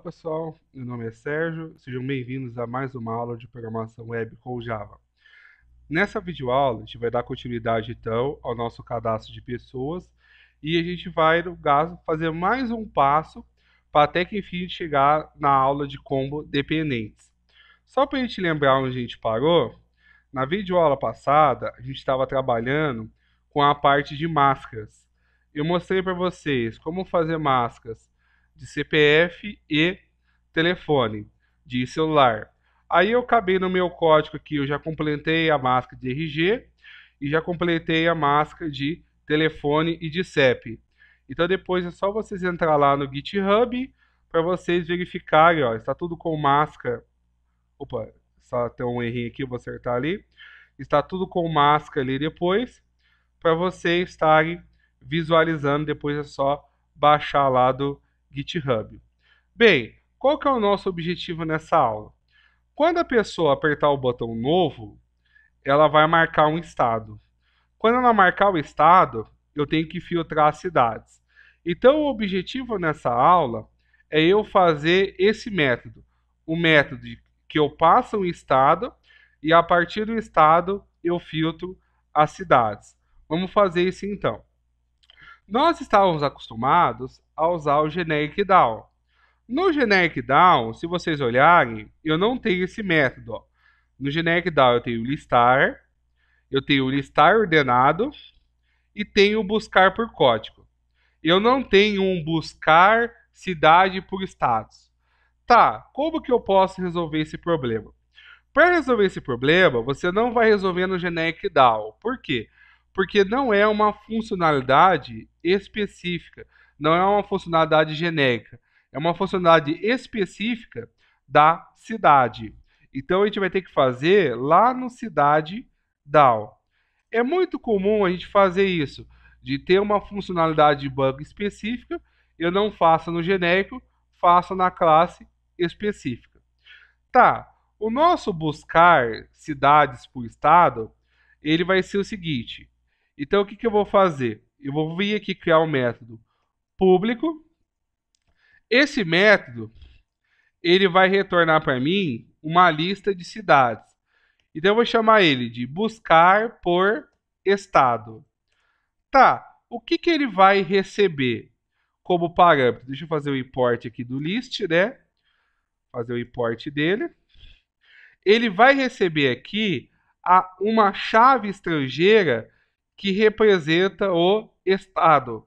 pessoal, meu nome é Sérgio, sejam bem-vindos a mais uma aula de programação web com Java. Nessa videoaula, a gente vai dar continuidade então ao nosso cadastro de pessoas e a gente vai, no caso, fazer mais um passo para até que enfim chegar na aula de combo dependentes. Só para a gente lembrar onde a gente parou, na videoaula passada a gente estava trabalhando com a parte de máscaras. Eu mostrei para vocês como fazer máscaras de CPF e telefone de celular. Aí eu acabei no meu código aqui, eu já completei a máscara de RG e já completei a máscara de telefone e de CEP. Então depois é só vocês entrar lá no GitHub para vocês verificarem, ó, está tudo com máscara. Opa, só tem um errinho aqui, vou acertar ali. Está tudo com máscara ali depois para vocês estarem visualizando, depois é só baixar lá do GitHub. Bem, qual que é o nosso objetivo nessa aula? Quando a pessoa apertar o botão novo, ela vai marcar um estado. Quando ela marcar o estado, eu tenho que filtrar as cidades. Então, o objetivo nessa aula é eu fazer esse método. O método que eu passo um estado e a partir do estado eu filtro as cidades. Vamos fazer isso então. Nós estávamos acostumados a usar o generic down. No generic down, se vocês olharem, eu não tenho esse método. No generic down eu tenho listar, eu tenho listar ordenado e tenho buscar por código. Eu não tenho um buscar cidade por status. Tá, como que eu posso resolver esse problema? Para resolver esse problema, você não vai resolver no generic DAO. Por quê? porque não é uma funcionalidade específica, não é uma funcionalidade genérica, é uma funcionalidade específica da cidade. Então a gente vai ter que fazer lá no cidade DAO. É muito comum a gente fazer isso, de ter uma funcionalidade de bug específica, eu não faço no genérico, faço na classe específica. Tá, o nosso buscar cidades por estado, ele vai ser o seguinte, então, o que, que eu vou fazer? Eu vou vir aqui criar um método público. Esse método, ele vai retornar para mim uma lista de cidades. Então, eu vou chamar ele de buscar por estado. Tá, o que, que ele vai receber como parâmetro? Deixa eu fazer o import aqui do list, né? Fazer o import dele. Ele vai receber aqui a, uma chave estrangeira que representa o Estado.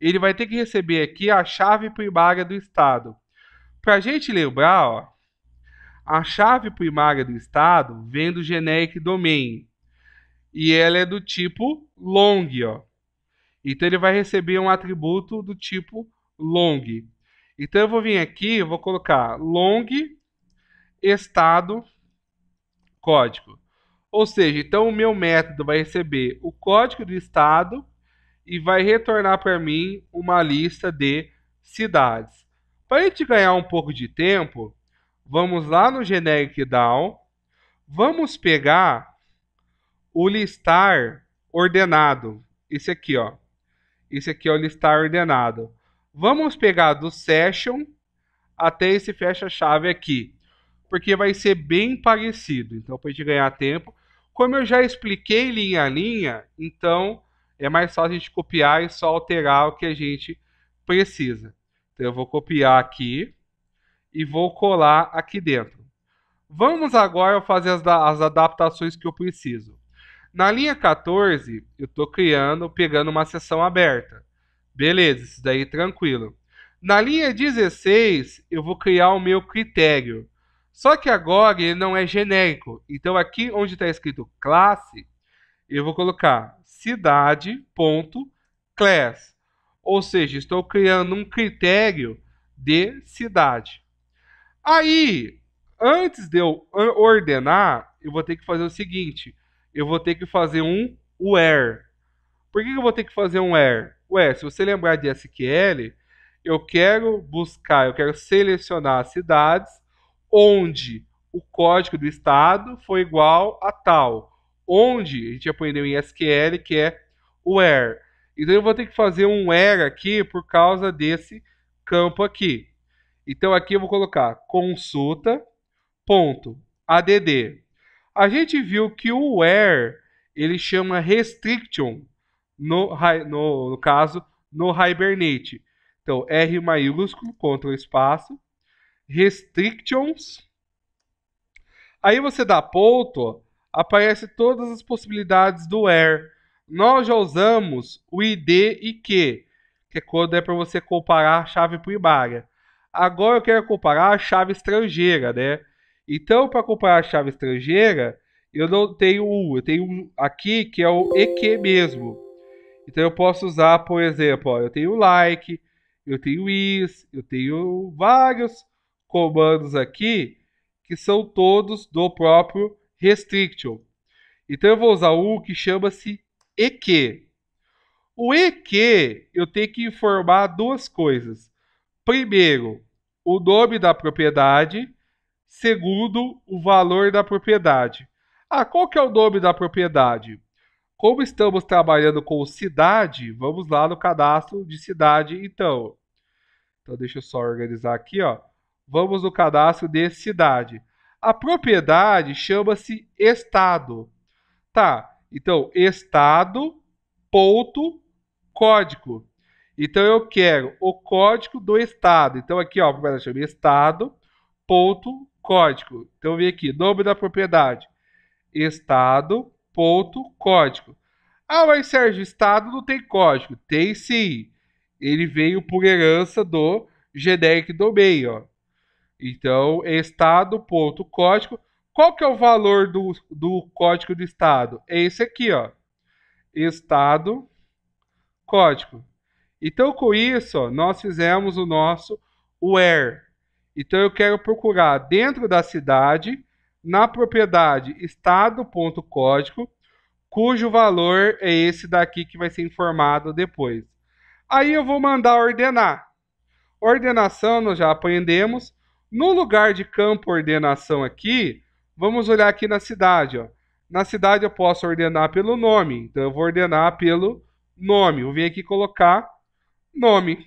Ele vai ter que receber aqui a chave primária do Estado. Para a gente lembrar, ó, a chave primária do Estado vem do generic domain e ela é do tipo long. Ó. Então ele vai receber um atributo do tipo long. Então eu vou vir aqui, vou colocar long estado código. Ou seja, então o meu método vai receber o código do estado e vai retornar para mim uma lista de cidades. Para a gente ganhar um pouco de tempo, vamos lá no generic down, vamos pegar o listar ordenado. Esse aqui, ó. Esse aqui é o listar ordenado. Vamos pegar do session até esse fecha-chave aqui porque vai ser bem parecido. Então, para a gente ganhar tempo, como eu já expliquei linha a linha, então é mais fácil a gente copiar e só alterar o que a gente precisa. Então, eu vou copiar aqui e vou colar aqui dentro. Vamos agora fazer as, as adaptações que eu preciso. Na linha 14, eu estou criando, pegando uma seção aberta. Beleza, isso daí tranquilo. Na linha 16, eu vou criar o meu critério. Só que agora ele não é genérico. Então aqui onde está escrito classe, eu vou colocar cidade.class. Ou seja, estou criando um critério de cidade. Aí, antes de eu ordenar, eu vou ter que fazer o seguinte. Eu vou ter que fazer um where. Por que eu vou ter que fazer um where? Ué, se você lembrar de SQL, eu quero buscar, eu quero selecionar cidades onde o código do estado foi igual a tal. Onde a gente aprendeu em SQL que é o where. Então eu vou ter que fazer um where aqui por causa desse campo aqui. Então aqui eu vou colocar consulta ponto add. A gente viu que o where ele chama restriction no, no, no caso no Hibernate. Então R maiúsculo contra espaço Restrictions. Aí você dá ponto, aparece todas as possibilidades do where. Nós já usamos o id e que, que é quando é para você comparar a chave primária. Agora eu quero comparar a chave estrangeira, né? Então, para comparar a chave estrangeira, eu não tenho o, eu tenho um aqui que é o EQ mesmo. Então eu posso usar, por exemplo, ó, eu tenho like, eu tenho is, eu tenho vários comandos aqui que são todos do próprio restriction. Então eu vou usar um que chama-se EQ. O EQ eu tenho que informar duas coisas. Primeiro, o nome da propriedade. Segundo, o valor da propriedade. Ah, qual que é o nome da propriedade? Como estamos trabalhando com cidade, vamos lá no cadastro de cidade, então. Então, deixa eu só organizar aqui, ó. Vamos no cadastro de cidade. A propriedade chama-se estado. Tá, então estado ponto código. Então eu quero o código do estado. Então aqui ó, a propriedade chama estado ponto código. Então vem aqui nome da propriedade estado ponto código. Ah, mas Sérgio, estado não tem código. Tem sim. Ele veio por herança do generic domain, ó. Então, estado ponto código. Qual que é o valor do, do código do estado? É esse aqui, ó. Estado código. Então, com isso, nós fizemos o nosso where. Então, eu quero procurar dentro da cidade, na propriedade estado ponto código, cujo valor é esse daqui que vai ser informado depois. Aí eu vou mandar ordenar. Ordenação nós já aprendemos. No lugar de campo ordenação aqui, vamos olhar aqui na cidade. Ó. Na cidade eu posso ordenar pelo nome. Então eu vou ordenar pelo nome. Eu vim aqui colocar nome.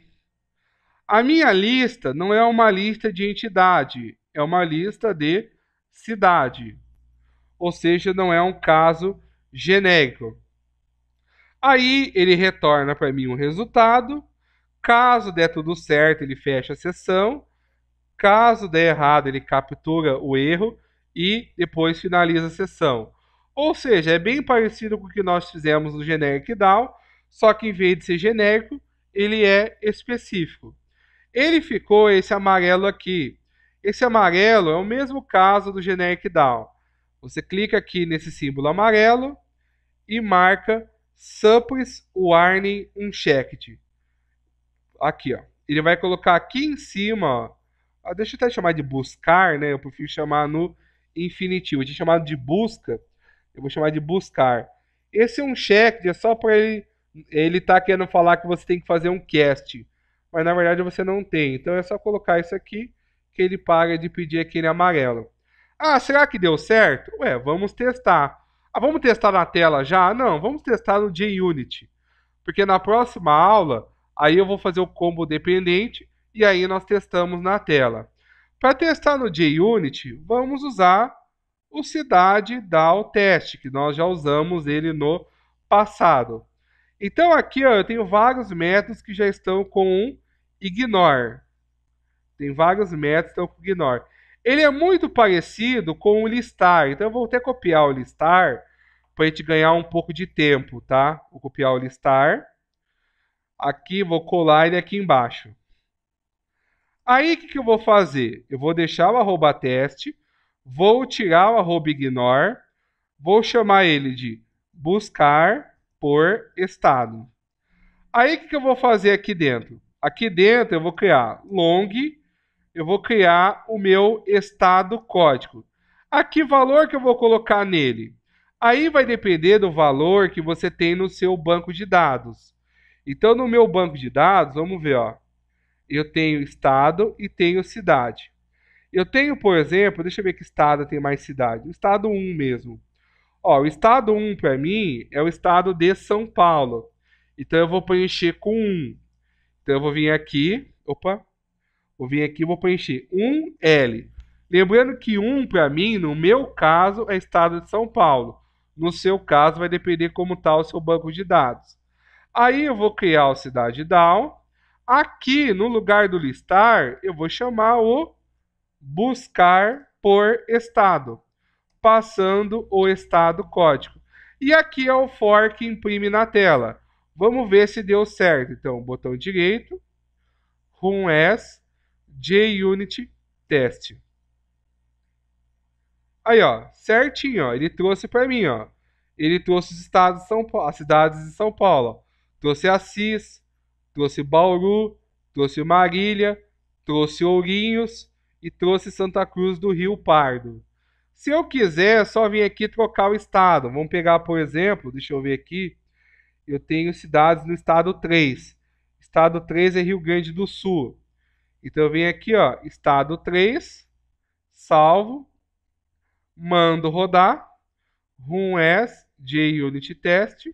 A minha lista não é uma lista de entidade, é uma lista de cidade. Ou seja, não é um caso genérico. Aí ele retorna para mim um resultado. Caso der tudo certo, ele fecha a sessão. Caso dê errado, ele captura o erro e depois finaliza a sessão. Ou seja, é bem parecido com o que nós fizemos no generic down, só que em vez de ser genérico, ele é específico. Ele ficou esse amarelo aqui. Esse amarelo é o mesmo caso do generic down. Você clica aqui nesse símbolo amarelo e marca Suppress Warning Unchecked. Aqui, ó. Ele vai colocar aqui em cima, ó, ah, deixa eu até chamar de buscar, né? Eu prefiro chamar no infinitivo. De tinha chamado de busca, eu vou chamar de buscar. Esse é um check é só para ele. Ele tá querendo falar que você tem que fazer um cast. Mas na verdade você não tem. Então é só colocar isso aqui que ele para de pedir aquele amarelo. Ah, será que deu certo? Ué, vamos testar. Ah, vamos testar na tela já? Não, vamos testar no JUnit, Porque na próxima aula, aí eu vou fazer o combo dependente e aí nós testamos na tela. Para testar no JUnit vamos usar o cidade DAO teste, que nós já usamos ele no passado. Então aqui ó, eu tenho vários métodos que já estão com um ignore. Tem vários métodos que estão com ignore. Ele é muito parecido com o listar, então eu vou até copiar o listar para a gente ganhar um pouco de tempo, tá? Vou copiar o listar. Aqui vou colar ele aqui embaixo. Aí o que, que eu vou fazer? Eu vou deixar o arroba teste, vou tirar o arroba ignore, vou chamar ele de buscar por estado. Aí o que, que eu vou fazer aqui dentro? Aqui dentro eu vou criar long, eu vou criar o meu estado código. Aqui valor que eu vou colocar nele? Aí vai depender do valor que você tem no seu banco de dados. Então no meu banco de dados, vamos ver, ó eu tenho estado e tenho cidade. Eu tenho, por exemplo, deixa eu ver que estado tem mais cidade. O estado 1 mesmo. Ó, o estado 1 para mim é o estado de São Paulo. Então eu vou preencher com 1. Então eu vou vir aqui, opa, vou vir aqui e vou preencher 1L. Lembrando que 1 para mim, no meu caso, é estado de São Paulo. No seu caso, vai depender como está o seu banco de dados. Aí eu vou criar o Cidade Down Aqui, no lugar do listar, eu vou chamar o buscar por estado, passando o estado código. E aqui é o for que imprime na tela. Vamos ver se deu certo. Então, botão direito, room as, JUnit test. Aí, ó, certinho, ó, ele trouxe para mim, ó. Ele trouxe os estados de São Paulo, as cidades de São Paulo. Ó. Trouxe Assis, trouxe Bauru, trouxe Marília, trouxe Ourinhos e trouxe Santa Cruz do Rio Pardo. Se eu quiser, é só vir aqui trocar o estado. Vamos pegar, por exemplo, deixa eu ver aqui. Eu tenho cidades no estado 3. Estado 3 é Rio Grande do Sul. Então eu venho aqui, ó, estado 3, salvo, mando rodar, run as junit test.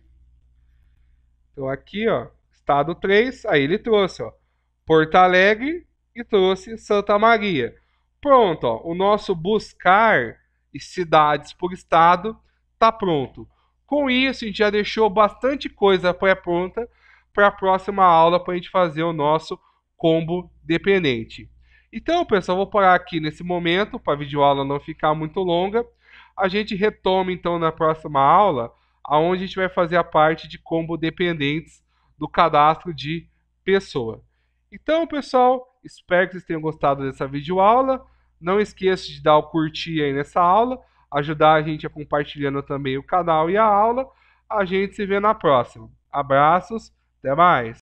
Então aqui, ó, estado 3, aí ele trouxe, ó, Porto Alegre e trouxe Santa Maria. Pronto, ó, o nosso buscar cidades por estado está pronto. Com isso, a gente já deixou bastante coisa pré-pronta para a próxima aula para a gente fazer o nosso combo dependente. Então, pessoal, vou parar aqui nesse momento para a videoaula não ficar muito longa. A gente retoma então na próxima aula, aonde a gente vai fazer a parte de combo dependentes do cadastro de pessoa. Então, pessoal, espero que vocês tenham gostado dessa videoaula. Não esqueça de dar o curtir aí nessa aula, ajudar a gente a compartilhando também o canal e a aula. A gente se vê na próxima. Abraços, até mais!